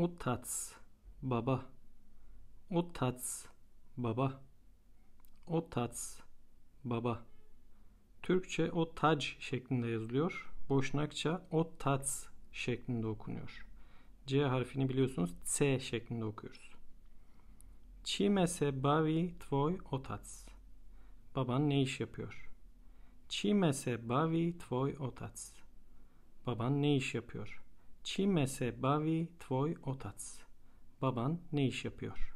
Otats baba. Otats baba. Otats baba. Türkçe o tac şeklinde yazılıyor. Boşnakça o tats şeklinde okunuyor. C harfini biliyorsunuz C şeklinde okuyoruz. Çime se bavi tvoy otats. Baban ne iş yapıyor? Çime se bavi tvoy otats. Baban ne iş yapıyor? Çime se bavi tvoj otac. Baban ne iş yapıyor?